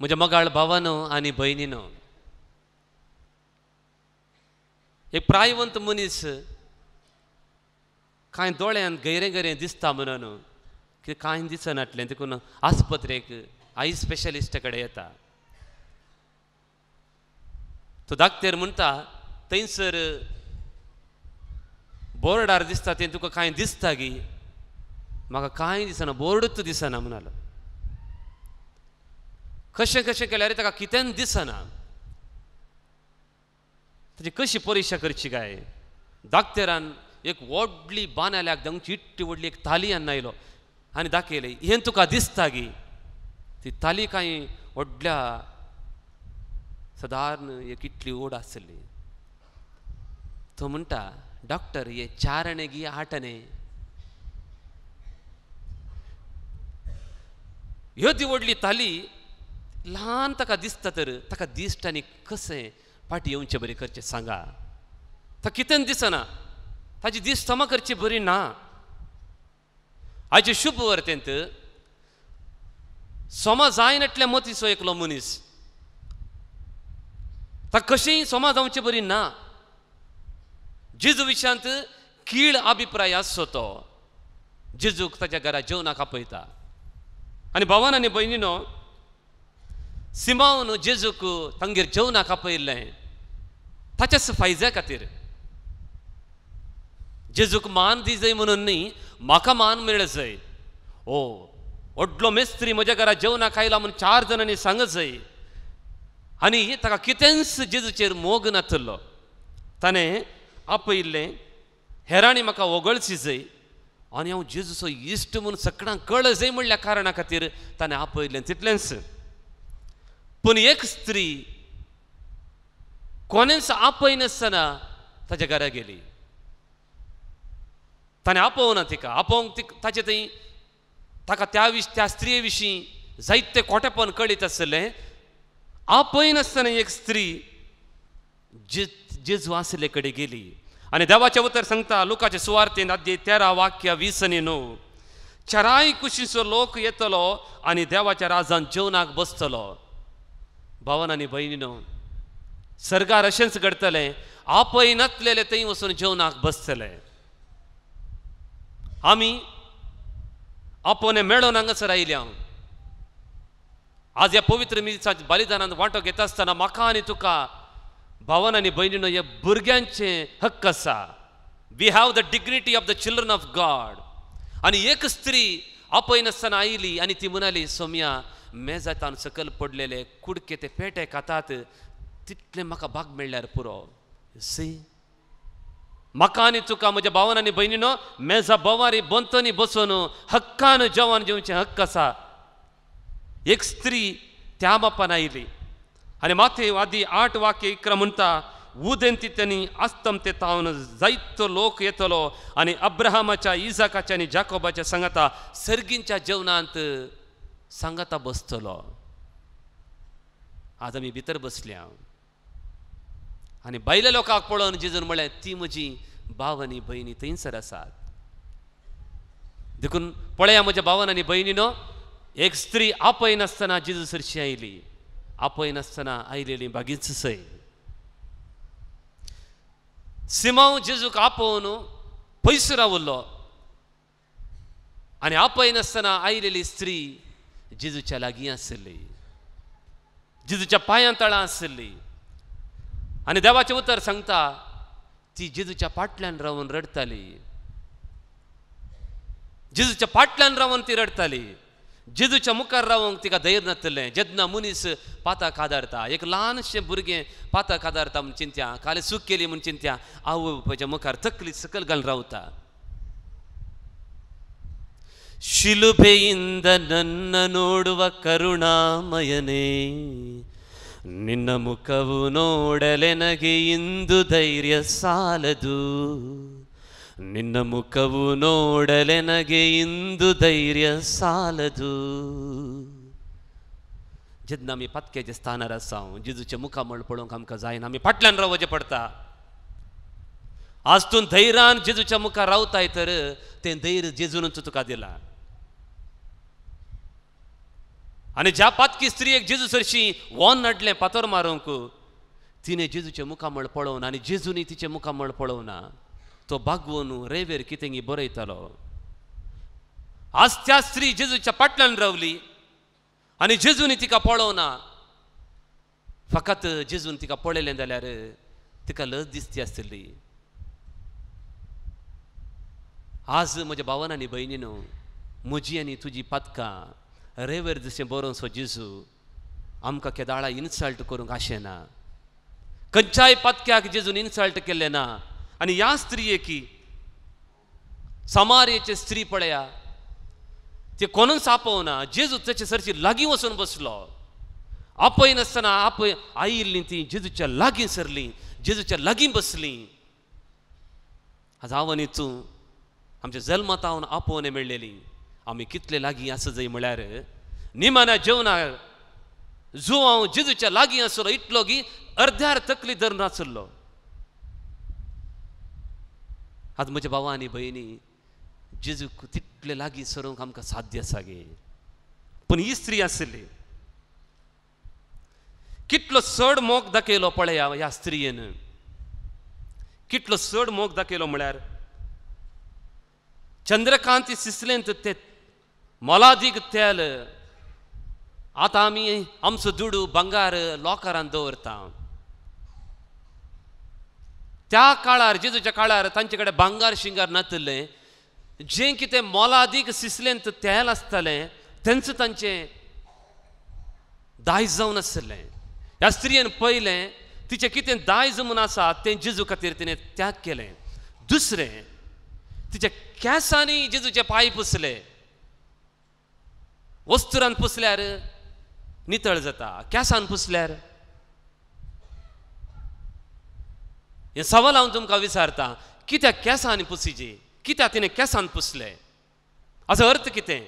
म्हज्या मगाळ भावानं आनी भयणीनं एक प्रायवंत मनीस कांय दोळ्यान गैरें गैरें दिसता म्हणून की कांय दिसनाटलें देखून आस्पत्रेक आई स्पेशलिस्टा कडेन येता तो दाखतेर म्हणटा थंयसर बोर्डार दिसता तें तुका कांय दिसता गी म्हाका कांय दिसना बोर्डूच दिसना म्हणालो कशें कशें केल्यार ताका कितें दिसना ताची कशी परीक्षा करची काय दाखतेरान एक व्हडली बान आल्याक चिट्टी व्हडली एक थाली यांना आयलो आनी दाखयली हें तुका दिसता गी ती थाली कांय व्हडल्या सदारण एक इटली ओड आसली तो म्हणटा डॉक्टर हे चारणे गी आठणे ह्यो ती व्हडली थाली लहान ताका दिसता तर ताका दिश्ट आनी कसें फाटी येवचें बरे करचे सांगा ता कितें दिसना ताची दिस समा करची बरी ना आयचे शुभ वर्तेंत सोमा जायन मतीसो मतीचो एकलो मनीस ताका कशी सोमा जावची बरी ना जिजू विशांत कीळ अभिप्राय आसचो तो जिजूक ताच्या घरा जेवणाक आपयता आनी भावान आनी भयणीनो सिमावन जेजूक तांगेर जेवनाक आपयिल्लें ताच्या फायज्या खातीर जेजूक मान दी जाय म्हणून न्ही म्हाका मान मेळ जाय ओ व्हडलो मेस्त्री म्हज्या घरा जेवणाक आयला म्हूण चार जाणांनी सांग जय आनी ताका कितेंच जेजूचेर मोग नाथल्लो ताणें आपयिल्लें हेरांनी म्हाका वगळची जय आनी हांव जेजूचो इश्ट म्हूण सगळ्यांक कळ जाय म्हणल्या कारणा खातीर ताणें आपयिल्लें तितलेंच पण एक स्त्री कोणेच आपय नसताना ताच्या घरा गेली ताणें आपोवना तिका आपोवंक ती ताचे थंय ताका त्या विश त्या स्त्रिये विशीं जायते कोटेपण कळीत असले आपय नासतना एक स्त्री जे जेजू आसले कडेन गेली आनी देवाचे उतर सांगता लोकाचे सुवार्थेन आद्य तेरा वाक्य वीस आनी णव चाराय कुशीचो लोक येतलो आनी देवाच्या राजान जेवणाक बसतलो भावान आनी भयणीनो सर्गार अशेंच घडतलें आपय नसलेले थंय वचून जेवणाक बसतले आम्ही आपोने मेळोन हांगासर आयल्या आज या पवित्र मिसाच्या बलिदानात वांटो घेता आसतना म्हाका आनी तुका भावान आनी भयणीनो हे भुरग्यांचे हक्क आसा we have the dignity of the children of God आणि एक स्त्री आपय आयली आणि ती म्हणाली सोम्या मेजातान सकल पडलेले कुडके ते पेटे खातात तितले म्हाका भाग मेळ्ळ्यार पुरो सी म्हाका आनी तुका म्हज्या भावान आनी भयणीनो मेजा बोवारी बंतनी बसून हक्कान जेवण जेवचे हक्क आसा एक स्त्री त्या बापान आयली आनी माथे आदी आठ वाक्य इकरा म्हणता उदेन तितनी आस्तम ते तावन जायतो लोक येतलो आनी अब्राहमाच्या इजाकाच्या आनी जाकोबाच्या सांगता सर्गींच्या जेवणांत सांगता बसतलो आज आमी भितर बसल्या आणि बायल्या लोकांक पळोवन जिजून म्हळें ती म्हजी भाव आनी भयणी थंयसर आसात देखून पळया म्हज्या भावान आनी बहिणीनो एक स्त्री आपय नासतना जिजू सरशी आयली आपय नासतना आयलेली बागीच सै सिमांव जेजूक आपोवन पयस रावल्लो आनी आपय नासतना आयलेली स्त्री जिजूच्या लागीं ಆಸಲಿ जिजूच्या पांयां तळा आसली आनी देवाचें उतर सांगता ती जिजूच्या पाटल्यान रावन रडताली जिजूच्या पाटल्यान रावन ती रडताली जिजूच्या मुखार रावूंक तिका धैर्य नासतलें जेन्ना मनीस पाता कादारता एक ल्हानशें भुरगें पाता कादारता म्हूण चिंत्या काले सूख केली म्हूण चिंत्या आवय बापायच्या मुखार तकली सकल घालून रावता ಶಿಲುಬೆಯಿಂದ ನನ್ನ ನೋಡುವ ಕರುಣಾಮಯನೇ ನಿನ್ನ ಮುಖವು ನೋಡಲೆನಗೆ ಇಂದು ಧೈರ್ಯ ಸಾಲದು ನಿನ್ನ ಮುಖವು ನೋಡಲೆನಗೆ ಇಂದು ಧೈರ್ಯ ಸಾಲದು ಜಿದ್ ನಮಿ ಪತ್ಕೆ ಜೆ ಸ್ಥಾನ ರಸಾವು ಜಿದು ಚೆ ಮುಖ ಮಳ್ಪಳು ಕಮ್ಕ ಜಾಯಿ ನಮಿ ಪಟ್ಲನ್ರ ವಜೆ ಪಡ್ತಾ ಆಸ್ತುನ್ ಧೈರ್ಯನ್ ಜಿದು ಚ ಮುಖ ರಾವ್ತಾಯ್ತರು ತೇನ್ ಧೈರ್ಯ ಜೇಜುನಂತೂ ತುಕಾದಿಲ್ಲ आणि ज्या पातकी स्त्रियेक जेजू सरशी वॉन नडले पातोर मारूंक तिने जेजूचे मुखामळ पळोवन आणि जेजूनी तिचे मुखामळ पळवना तो बागवून रेवेर कितेंगी बरयतालो आज त्या स्त्री जेजूच्या पाटल्यान रावली आणि जेजूनी तिका पळोवना फकत जेजून तिका पळयलें जाल्यार तिका लज दिसती आसतली आज म्हज्या भावन आनी भयणीनो म्हजी आनी तुजी पातकां réverdissez boron so Jésus आमकां केदाळा इन्सल्ट करूंक आशेना खंयच्याय पत्क्याक जेजून इन्सल्ट केल्ले ना आनी ह्या स्त्रियेकी सामारेचे स्त्री पळया ते कोणूच आपवना जेजू तेचे सरची लागीं वचून बसलो आपय नासतना आपय आयिल्ली ती जेजूच्या लागीं सरली जेजूच्या लागीं बसली आज हांव आनी तूं आमच्या जल्मातावन आपोवने मेळलेली आमी कितले लागी असं जंय म्हळ्यार निमाना जेवणा जो हांव जिजूच्या लागीं आसलो इतलो की अर्ध्यार तकली धर नाचल्लो आज म्हज्या भावा आनी भयणी जिजू तितले लागीं सरूंक आमकां साध्य आसा गे पूण ही स्त्री आसली कितलो चड मोग दाखयलो पळया ह्या स्त्रियेन कितलो चड मोग दाखयलो म्हळ्यार चंद्रकांत सिसलेंत ते तेल तेल आम्ही ಅಂಶ दुडू बंगार बंगार दवरता त्या काळार जेजूच्या काळार तांचे कडेन भांगार शिंगार नातले जें कितें मोलादीक सिसलेंत तेल आसतलें तेंच तांचें दायज जावन या ह्या स्त्रियेन पयलें तिचें कितें दायज म्हूण आसा तें जेजू खातीर तिणें त्याग केलें दुसरें तिच्या केंसांनी जेजूचे पाय पुसले वस्तुरान पुसल्यार नितळ जाता केसान पुसल्यार हे सवाल हांव तुमकां विचारता कित्याक केंसांनी पुसिजे कित्याक तिणें केसान पुसलें असो अर्थ कितें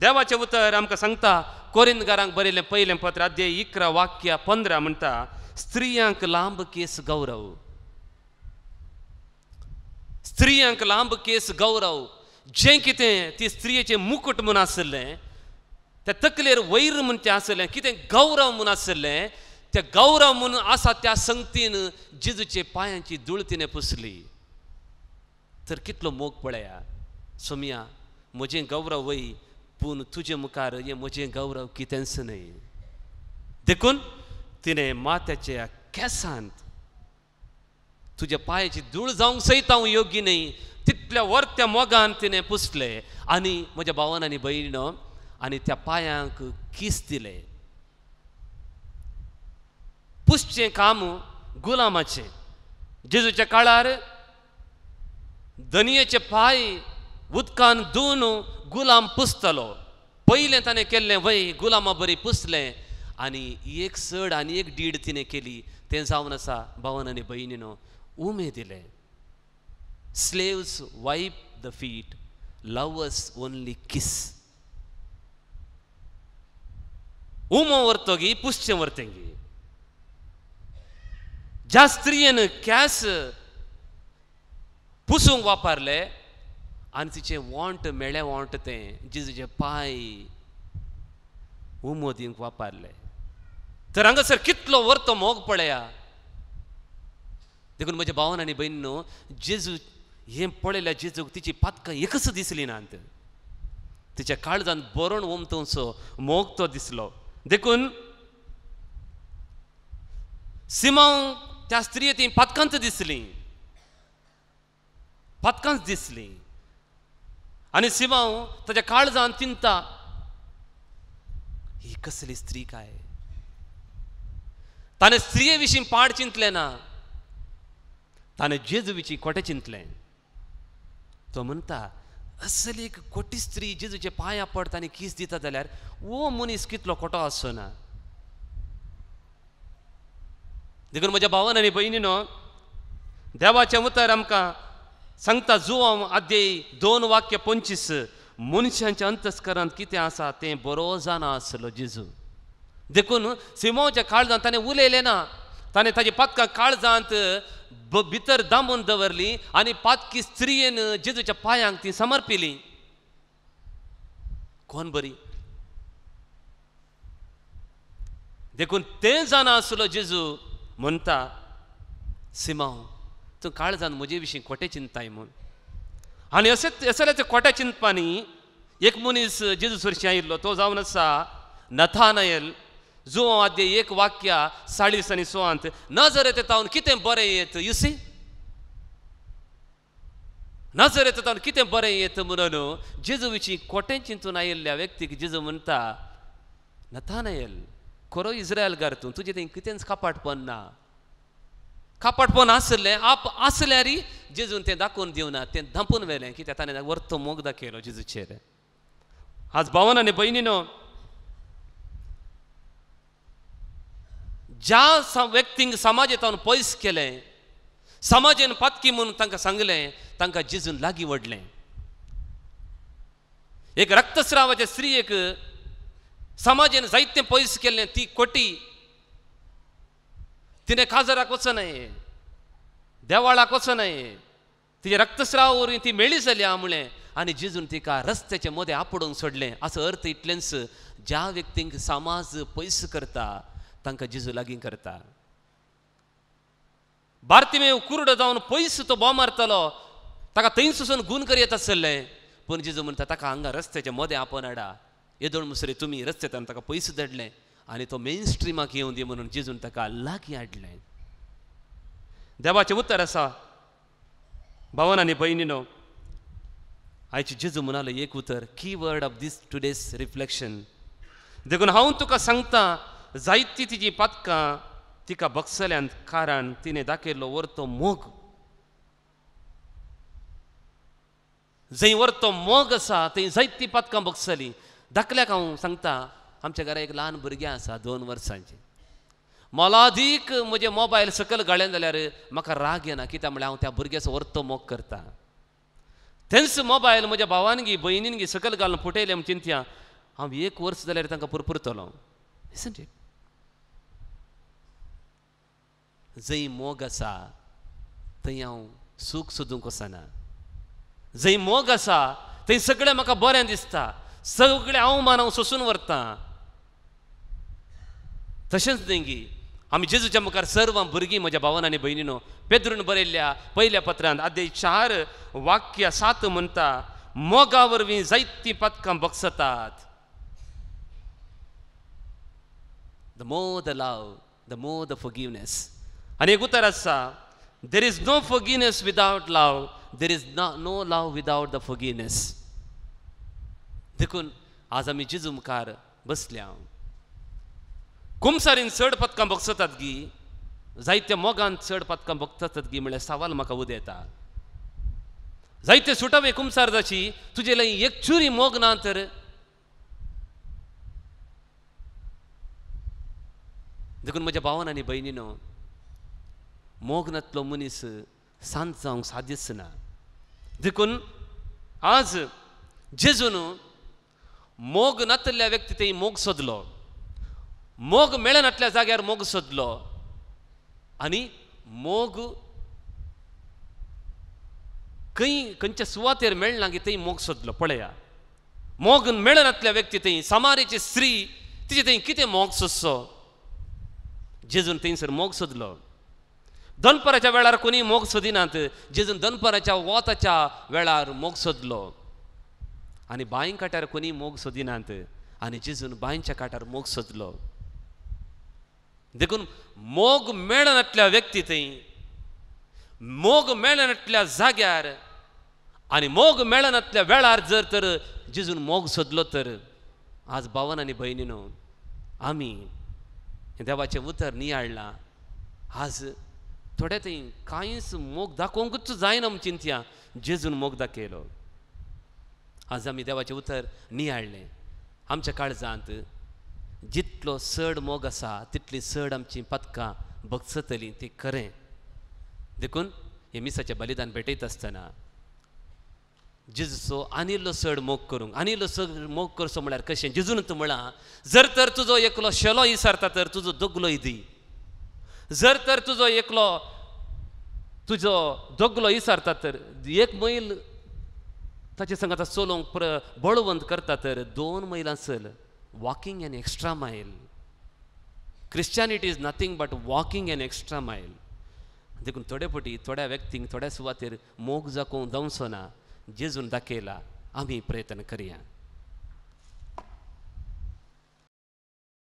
देवाचें उतर आमकां सांगता कोरिंदगारांक बरयलें पयलें पत्र अध्यय इकरा वाक्या पंदरा म्हणटा स्त्रियांक लांब केस गौरव स्त्रियांक लांब केस गौरव जें कितें ती स्त्रियेचें मुकुट म्हूण आसलें त्या तकलेर वैर म्हूण तें आसलें कितें गौरव म्हूण आसलें तें गौरव म्हूण आसा त्या संगतीन जिजूचे पांयांची धूळ तिणें पुसली तर कितलो मोग पळया सोमिया म्हजें गौरव वय पूण तुजे मुखार हें म्हजें गौरव कितेंच न्हय देखून तिणें मात्याच्या केसांत तुज्या पांयाची धूळ जावंक सयत हांव योग्य न्हय तितल्या वर त्या मोगान तिणें पुसलें आनी म्हज्या भावान आनी भयण आनी त्या पांयांक किस दिले पुसचें काम गुलामाचें जेजूच्या काळार धनियेचे पाय उदकान धुवन गुलाम पुसतलो पयलें ताणें केल्लें वय गुलामा बरी पुसलें आनी एक सड आनी एक डीड तिणें केली तें जावन आसा भावन आनी भयणीनो उमेद दिलें the feet wipe the kiss lovers only ಊಮ ಹೊರ್ತೋಗಿ ಪುಷ್ಚ ज्या स्त्रियेन ಕ್ಯಾಸ್ पुसूंक वापरले आनी तिचे वॉन्ट मेळ्ळे वॉन्ट तें जिजूचे पाय उमो दिवंक वापरले तर हांगासर कितलो वर्तो मोग पळया देखून म्हज्या भावन आनी भयण न्हू जेजू हें पळयल्या जेजूक तिची पातकां एकच दिसली ना अंत तिच्या काळजान बरोण ओमतोसो मोग तो दिसलो देखून सिमांव त्या स्त्रिये ती पातकांच दिसली पातकांच दिसली आनी सिमांव ताच्या काळजान चिंता ही कसली स्त्री काय ताणें स्त्रिये विशीं पाड चिंतले ना ताणें जेजुविची कोटे चिंतलें तो म्हणता असली एक कोटी स्त्री तुझे पाया पडता आनी कीस दिता जाल्यार वो मनीस कितलो खोटो आसचो देखून म्हज्या भावान आनी भयणीन देवाचें उतर आमकां सांगता जो आद्य दोन वाक्य पंचवीस मनशांच्या अंतस्करांत कितें आसा तें बरो जाणा आसलो जिजू देखून सिमोच्या काळजांत ताणें उलयलें ना ताणें ताजे पदकां काळजांत भितर दामून दवरली आणि पातकी स्त्रियेन जेजूच्या पायांक ती समर्पिली कोण बरी देखून ते जाणा आसलो जेजू सीमा तू काळ जाण म्हजे विशीं खोटे चिंताय म्हूण आनी असे असल्याच्या खोट्या चिंतपांनी एक मनीस जेजू सुरशी आयिल्लो तो जावन आसा नथानयल एक वाक्या ವಾಕ್ಯ आणि सुवांत नजर येते तावून किती बरे येत युसी नजर येते तावून कितें बरें येत म्हणून जेजूविची कोटे चिंतून आयिल्ल्या व्यक्तीक जेजू म्हणटा नथानायल खरो इस्रायल घर तूं तुजें थंय कितेंच कापाटपण ना कापाटपण आसलें आप आसल्यारय जेजून तें दाखोवन दिवना तें धांपून व्हेलें कित्याक ताने वरतो मोग दाखयलो जेजूचेर आज भावन आनी भयणीनो ज्या व्यक्तींक समाजात पयस केले समाजान पातकी म्हणून तांकां सांगले तांकां जिजून लागीं वडलें एक स्त्री स्त्रियेक समाजान जायतें पयस केले ती कोटी तिने काजराक वचो न्हय देवाळाक वचो न्हय तिचे रक्तस्राव वरवीं ती मेळी जाली आमुळे आणि जिजून तिका रस्त्याचे मोदे आपडून सोडले असो अर्थ इतलेंच ज्या व्यक्तींक समाज पयस करता तांकां जिजू लागीं करता बार्तिमेव कुर्डो जावन पयस तो बॉ मारतलो ताका सुसून गुण कर येता आसतलें पूण जिजू म्हणटा ताका हांगा रस्त्याच्या मदें आपोवन हाडा येदोळ मुसरे तुमी रस्त्यांतल्यान ताका पयस धाडलें आनी तो मेन स्ट्रिमाक येवं दी म्हणून जिजून ताका लागीं हाडलें देवाचें उत्तर आसा भावन आनी भयणीनो आयचे जिजू म्हणालो एक उतर की word of this today's reflection देखून हांव तुका सांगता जायती तिची पातकां तिका बक्सल्यान कारण तिणें दाखयल्लो वरतो मोग जंय वरतो मोग आसा थंय जायतीं पातकां बक्सली दाखल्याक हांव सांगता आमच्या घरा एक ल्हान भुरगें आसा दोन वर्सांचे मोलादीक म्हजे मोबायल सकयल गाळ्यान जाल्यार म्हाका राग येना कित्याक म्हळ्यार हांव त्या भुरग्याचो व्हरतो मोग करता तेंच मोबायल म्हज्या भावान गी भयणीन गी सकयल घालून फुटयले म्हण चिंत्या हांव एक वर्स जाल्यार तांकां पुरपुरतलो जंय मोग आसा थंय हांव सूख सोदूंक वचना जंय मोग आसा थंय सगळें म्हाका बरें दिसता सगळें मान हांव सोसून व्हरतां तशेंच देंगी आमी जेजूच्या मुखार सर्व भुरगीं म्हज्या भावन आनी भयणीनो पेद्रून बरयल्ल्या पहिल्या पत्रांत आदे चार वाक्य सात म्हणटा मोगा वरवीं जायतीं पदकां बक्षतात the more the love the more the forgiveness आणि एक उतर असा there is no forgiveness without love there is no love without the forgiveness देखून आज आम्ही जिजू मुखार बसल्या कुमसारीन चढ पदकां बगसतात गी जायत्या मोगान चढ पदकां भोगतात गी म्हळ्यार सवाल म्हाका उदें येता जायते सुटावे कुमसार जाची तुजे लई एक चुरी मोग ना तर देखून म्हज्या भावान आनी भयणीनो 모그나틀로 जावंक 산상 사디스나 देखून आज जेजून मोग नातल्या व्यक्ती ते मोग सोदलो मोग मेळनातल्या जाग्यार मोग सोदलो आनी मोग खंय खंयच्या सुवातेर मेळना की थंय मोग सोदलो पळया मोग मेळनातल्या व्यक्ती थंय सामारेची स्त्री तिचे थंय कितें मोग सोदचो जेजून थंयसर मोग सोदलो दनपराच्या वेळार कोणी मोग सोदिनात जेजून दनपराच्या वताच्या वेळार मोग सोदलो आनी बांय कोणी मोग सोदिनात आनी जेजून बांयच्या कांठार मोग सोदलो देखून मोग मेळनातल्या व्यक्ती थंय मोग मेळनातल्या जाग्यार आनी मोग मेळनातल्या वेळार जर तर जिजून मोग सोदलो तर आज भावन आनी भयणीनो आमी देवाचे उतर हाडलां आज थोड्या थंय कांयच मोग दाखोवंकूच जायना चिंत्या जेजून मोग दाखयलो आज आम्ही देवाचें उतर नियाळ्ळें आमच्या काळजांत जितलो सड मोग असा तितली सड आमची पदकां बगसतली ती खरें देखून हे मिसाचे बलिदान भेटयत आसतना जिजूचो आनिल्लो सड मोग करूंक आनिल्लो सड मोग करचो म्हळ्यार कशें जिजून तूं म्हणा जर तर तुजो एकलो शेलो इसारता तर तुजो दोगलोय दी जर तर तुजो एकलो तुजो दोगलो इसारता तर एक मैल ताचे संग चलोवंक बळवंत करता तर दोन मैलां चल walking an extra mile Christianity is nothing but walking an extra mile देखून थोडे फावटी थोड्या व्यक्तींक थोड्या सुवातेर मोग जाकोवंक जावचो ना जेजून दाखयला आमी प्रयत्न करया